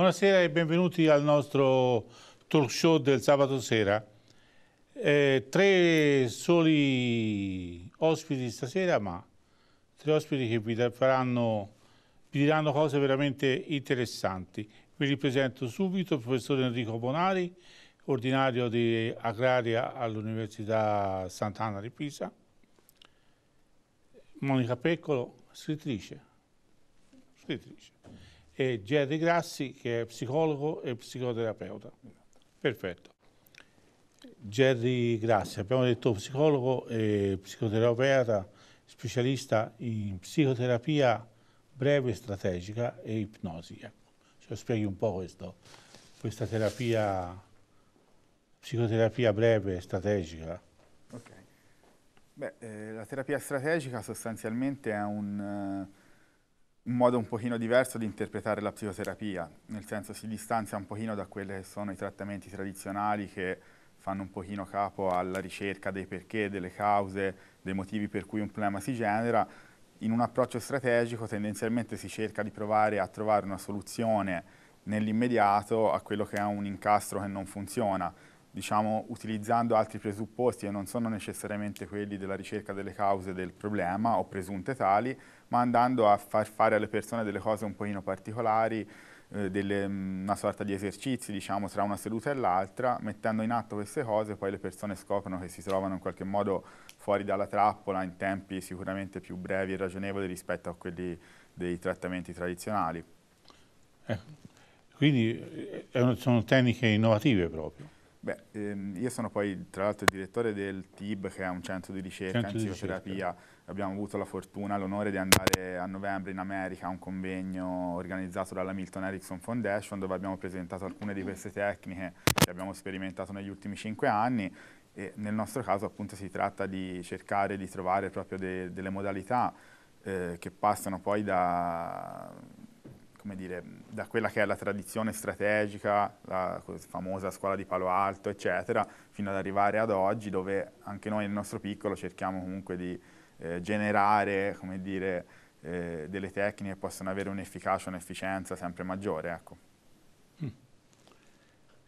Buonasera e benvenuti al nostro talk show del sabato sera. Eh, tre soli ospiti stasera, ma tre ospiti che vi, faranno, vi diranno cose veramente interessanti. Vi ripresento subito il professor Enrico Bonari, ordinario di agraria all'Università Sant'Anna di Pisa, Monica Peccolo, scrittrice, scrittrice e Gerry Grassi che è psicologo e psicoterapeuta. Perfetto. Gerry Grassi, abbiamo detto psicologo e psicoterapeuta, specialista in psicoterapia breve strategica e ipnosi. Ecco, cioè, spieghi un po' questo, questa terapia, psicoterapia breve strategica. Okay. Beh, eh, la terapia strategica sostanzialmente è un... Eh un modo un pochino diverso di interpretare la psicoterapia, nel senso si distanzia un pochino da quelli che sono i trattamenti tradizionali che fanno un pochino capo alla ricerca dei perché, delle cause, dei motivi per cui un problema si genera. In un approccio strategico tendenzialmente si cerca di provare a trovare una soluzione nell'immediato a quello che è un incastro che non funziona, diciamo utilizzando altri presupposti che non sono necessariamente quelli della ricerca delle cause del problema o presunte tali, ma andando a far fare alle persone delle cose un pochino particolari, eh, delle, mm, una sorta di esercizi diciamo, tra una seduta e l'altra, mettendo in atto queste cose poi le persone scoprono che si trovano in qualche modo fuori dalla trappola in tempi sicuramente più brevi e ragionevoli rispetto a quelli dei trattamenti tradizionali. Eh, quindi eh, sono tecniche innovative proprio. Beh, ehm, io sono poi tra l'altro il direttore del TIB che è un centro di ricerca centro in psicoterapia, abbiamo avuto la fortuna, l'onore di andare a novembre in America a un convegno organizzato dalla Milton Erickson Foundation dove abbiamo presentato alcune di queste tecniche che abbiamo sperimentato negli ultimi cinque anni e nel nostro caso appunto si tratta di cercare di trovare proprio de delle modalità eh, che passano poi da come dire, da quella che è la tradizione strategica, la famosa scuola di Palo Alto, eccetera, fino ad arrivare ad oggi dove anche noi nel nostro piccolo cerchiamo comunque di eh, generare, come dire, eh, delle tecniche che possono avere un'efficacia, un'efficienza sempre maggiore. Ecco. Mm.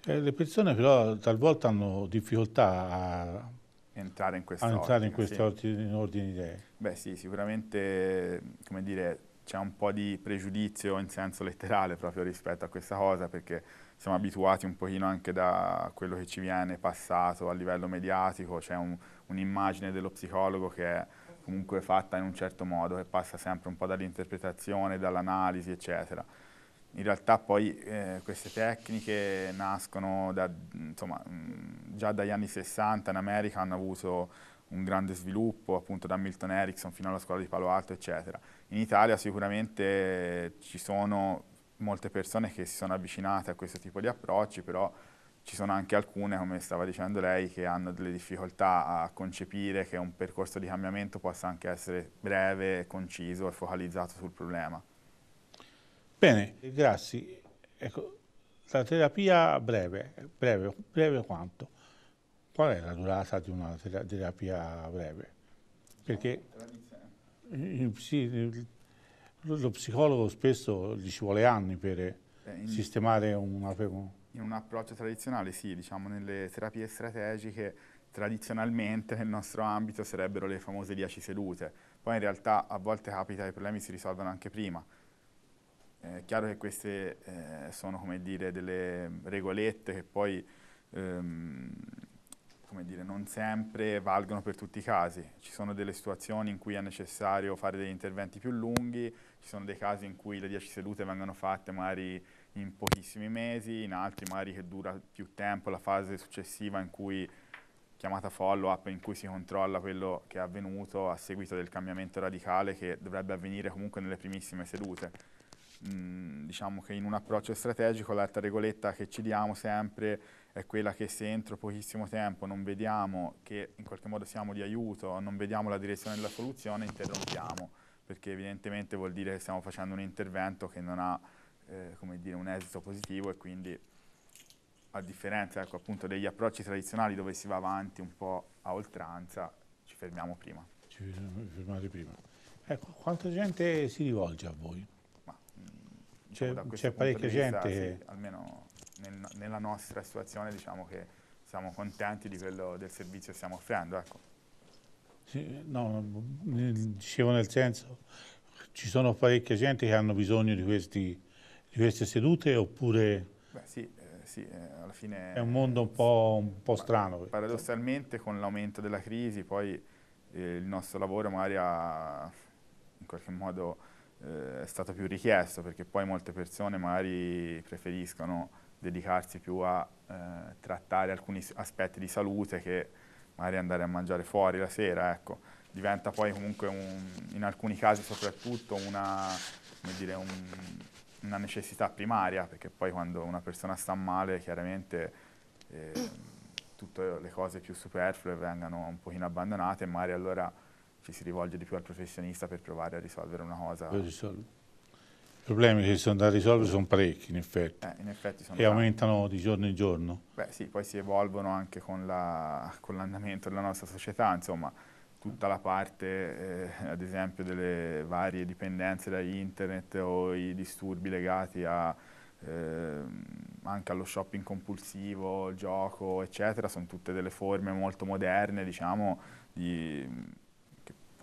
Eh, le persone però talvolta hanno difficoltà a entrare in questa ordine, sì. ordine di idee. Beh sì, sicuramente, come dire, c'è un po' di pregiudizio in senso letterale proprio rispetto a questa cosa perché siamo abituati un pochino anche da quello che ci viene passato a livello mediatico, c'è un, un'immagine dello psicologo che è comunque fatta in un certo modo, che passa sempre un po' dall'interpretazione, dall'analisi, eccetera in realtà poi eh, queste tecniche nascono da, insomma, già dagli anni 60 in America hanno avuto un grande sviluppo appunto da Milton Erickson fino alla scuola di Palo Alto eccetera. In Italia sicuramente ci sono molte persone che si sono avvicinate a questo tipo di approcci però ci sono anche alcune, come stava dicendo lei, che hanno delle difficoltà a concepire che un percorso di cambiamento possa anche essere breve, conciso e focalizzato sul problema. Bene, grazie. ecco, la terapia breve, breve, breve quanto? Qual è la durata di una terapia breve? Perché eh, lo psicologo spesso gli ci vuole anni per sistemare una... In un approccio tradizionale sì, diciamo nelle terapie strategiche tradizionalmente nel nostro ambito sarebbero le famose 10 sedute, poi in realtà a volte capita che i problemi si risolvono anche prima, eh, è chiaro che queste eh, sono come dire, delle regolette che poi ehm, come dire, non sempre valgono per tutti i casi. Ci sono delle situazioni in cui è necessario fare degli interventi più lunghi, ci sono dei casi in cui le 10 sedute vengono fatte magari in pochissimi mesi, in altri magari che dura più tempo la fase successiva in cui chiamata follow up in cui si controlla quello che è avvenuto a seguito del cambiamento radicale che dovrebbe avvenire comunque nelle primissime sedute diciamo che in un approccio strategico l'altra regoletta che ci diamo sempre è quella che se entro pochissimo tempo non vediamo che in qualche modo siamo di aiuto, non vediamo la direzione della soluzione, interrompiamo, perché evidentemente vuol dire che stiamo facendo un intervento che non ha eh, dire, un esito positivo e quindi a differenza ecco, appunto, degli approcci tradizionali dove si va avanti un po' a oltranza, ci fermiamo prima. Ci fermate prima. Ecco, quanta gente si rivolge a voi? Diciamo, c'è, parecchia gente. Vista, sì, almeno nel, nella nostra situazione diciamo che siamo contenti di quello del servizio che stiamo offrendo. Ecco. Sì, no, dicevo nel senso, ci sono parecchia gente che hanno bisogno di, questi, di queste sedute oppure... Beh, sì, eh, sì, eh, alla fine... È un mondo un po', un po strano. Paradossalmente con l'aumento della crisi poi eh, il nostro lavoro magari ha in qualche modo eh, è stato più richiesto perché poi molte persone magari preferiscono dedicarsi più a eh, trattare alcuni aspetti di salute che magari andare a mangiare fuori la sera, ecco. Diventa poi comunque un, in alcuni casi soprattutto una, dire, un, una, necessità primaria, perché poi quando una persona sta male chiaramente eh, tutte le cose più superflue vengono un pochino abbandonate, e magari allora ci si rivolge di più al professionista per provare a risolvere una cosa. I problemi che ci sono da risolvere sono parecchi in effetti, eh, in effetti e aumentano di giorno in giorno. Beh sì, poi si evolvono anche con, l'andamento la, della nostra società, insomma tutta la parte eh, ad esempio delle varie dipendenze da internet o i disturbi legati a, eh, anche allo shopping compulsivo, gioco eccetera, sono tutte delle forme molto moderne diciamo di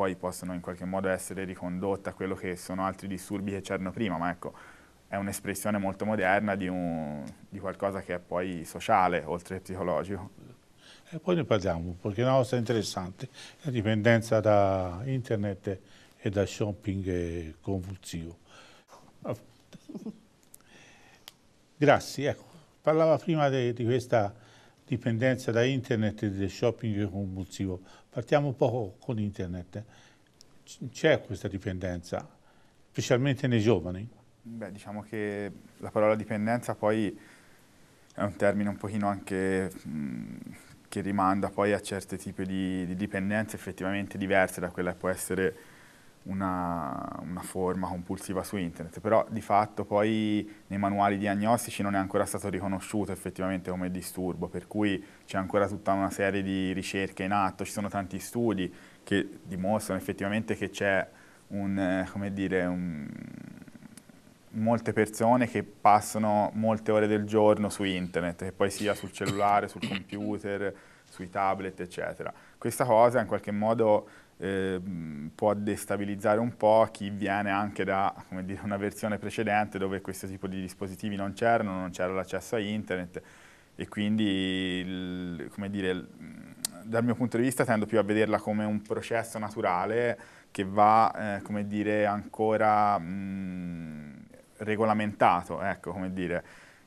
poi possono in qualche modo essere ricondotte a quello che sono altri disturbi che c'erano prima, ma ecco, è un'espressione molto moderna di, un, di, qualcosa che è poi sociale, oltre che psicologico. E poi ne parliamo, perché è una cosa interessante, la dipendenza da internet e da shopping convulsivo. Grazie, ecco, parlava prima di, di questa dipendenza da internet e del shopping convulsivo. Partiamo un po' con internet. C'è questa dipendenza, specialmente nei giovani? Beh, diciamo che la parola dipendenza poi è un termine un pochino anche mh, che rimanda poi a certi tipi di, di dipendenze effettivamente diverse da quella che può essere una, una, forma compulsiva su internet, però di fatto poi nei manuali diagnostici non è ancora stato riconosciuto effettivamente come disturbo, per cui c'è ancora tutta una serie di ricerche in atto, ci sono tanti studi che dimostrano effettivamente che c'è un, eh, come dire, un, molte persone che passano molte ore del giorno su internet, che poi sia sul cellulare, sul computer, sui tablet, eccetera. Questa cosa in qualche modo Ehm, può destabilizzare un po' chi viene anche da dire, una versione precedente dove questo tipo di dispositivi non c'erano, non c'era l'accesso a internet e quindi il, dire, dal mio punto di vista tendo più a vederla come un processo naturale che va eh, dire, ancora mh, regolamentato, ecco,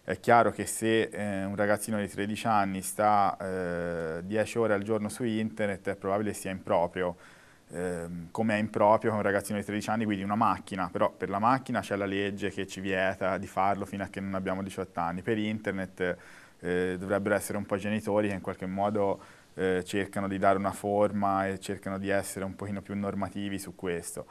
è chiaro che se eh, un ragazzino di 13 anni sta eh, 10 ore al giorno su internet è probabile sia improprio. Ehm, come è improprio che un ragazzino di 13 anni guidi una macchina, però per la macchina c'è la legge che ci vieta di farlo fino a che non abbiamo 18 anni, per internet eh, dovrebbero essere un po' genitori che in qualche modo eh, cercano di dare una forma e cercano di essere un pochino più normativi su questo.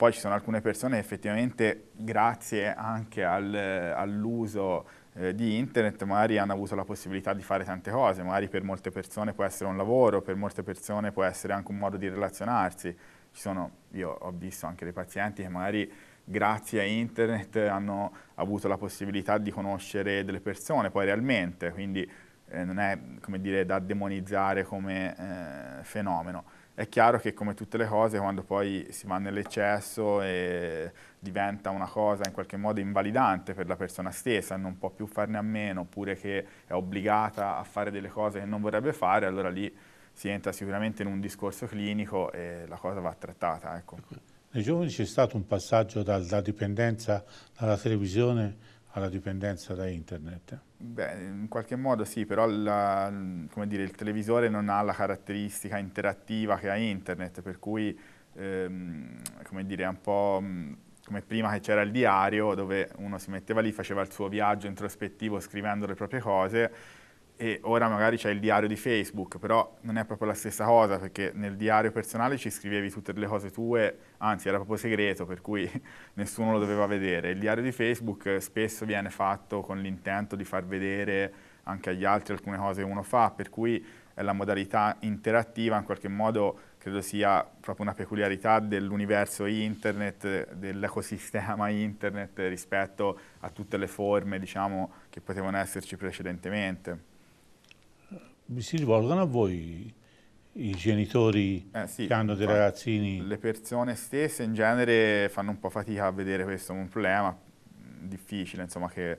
Poi ci sono alcune persone che effettivamente, grazie anche al, all'uso eh, di internet, magari hanno avuto la possibilità di fare tante cose, magari per molte persone può essere un lavoro, per molte persone può essere anche un modo di relazionarsi. Sono, io ho visto anche dei pazienti che magari grazie a internet hanno avuto la possibilità di conoscere delle persone poi realmente, quindi eh, non è come dire, da demonizzare come eh, fenomeno. È chiaro che come tutte le cose, quando poi si va nell'eccesso e diventa una cosa in qualche modo invalidante per la persona stessa, non può più farne a meno, oppure che è obbligata a fare delle cose che non vorrebbe fare, allora lì si entra sicuramente in un discorso clinico e la cosa va trattata. Ecco. Nei giovani c'è stato un passaggio dalla dipendenza dalla televisione alla dipendenza da internet? Beh, in qualche modo sì, però la, dire, il televisore non ha la caratteristica interattiva che ha internet, per cui ehm, come dire, è un po' come prima che c'era il diario dove uno si metteva lì, faceva il suo viaggio introspettivo scrivendo le proprie cose, e ora magari c'è il diario di Facebook, però non è proprio la stessa cosa perché nel diario personale ci scrivevi tutte le cose tue, anzi era proprio segreto per cui nessuno lo doveva vedere. Il diario di Facebook spesso viene fatto con l'intento di far vedere anche agli altri alcune cose che uno fa, per cui è la modalità interattiva in qualche modo credo sia proprio una peculiarità dell'universo internet, dell'ecosistema internet rispetto a tutte le forme diciamo, che potevano esserci precedentemente si rivolgono a voi i genitori eh sì, che hanno dei ragazzini. Le persone stesse in genere fanno un po' fatica a vedere questo come un problema difficile, insomma, che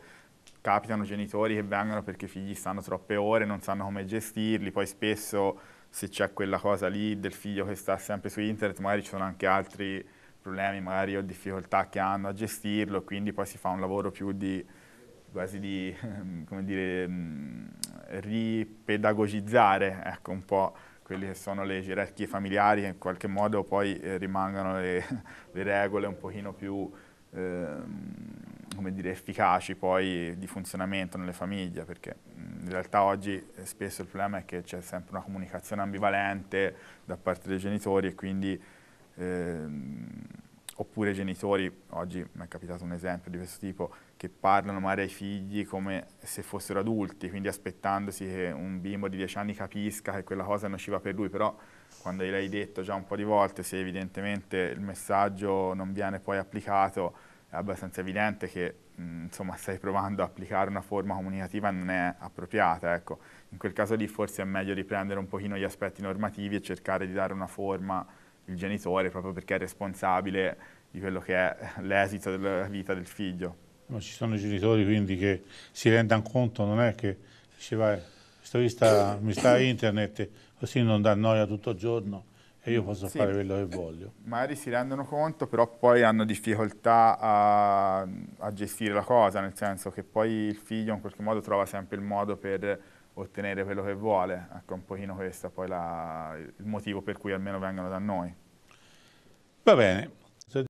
capitano genitori che vengono perché i figli stanno troppe ore, non sanno come gestirli, poi spesso se c'è quella cosa lì del figlio che sta sempre su internet, magari ci sono anche altri problemi, magari o difficoltà che hanno a gestirlo, quindi poi si fa un lavoro più di quasi di, come dire, mm, ripedagogizzare ecco, un po' quelle che sono le gerarchie familiari che in qualche modo poi eh, rimangano le, le, regole un pochino più eh, come dire, efficaci poi di funzionamento nelle famiglie, perché mm, in realtà oggi eh, spesso il problema è che c'è sempre una comunicazione ambivalente da parte dei genitori e quindi eh, oppure genitori, oggi mi è capitato un esempio di questo tipo, che parlano magari ai figli come se fossero adulti, quindi aspettandosi che un bimbo di 10 anni capisca che quella cosa non ci va per lui, però quando gliel'hai detto già un po' di volte, se evidentemente il messaggio non viene poi applicato, è abbastanza evidente che insomma, stai provando a applicare una forma comunicativa non è appropriata. Ecco. In quel caso lì forse è meglio riprendere un pochino gli aspetti normativi e cercare di dare una forma il genitore proprio perché è responsabile di quello che è l'esito della vita del figlio. Ma ci sono genitori quindi che si rendono conto, non è che dice vai, sto vista, mi sta internet, così non dà noia tutto il giorno e io posso sì, fare quello che voglio. Magari si rendono conto, però poi hanno difficoltà a, a gestire la cosa, nel senso che poi il figlio in qualche modo trova sempre il modo per ottenere quello che vuole, ecco un pochino questo poi la, il motivo per cui almeno vengono da noi. Va bene,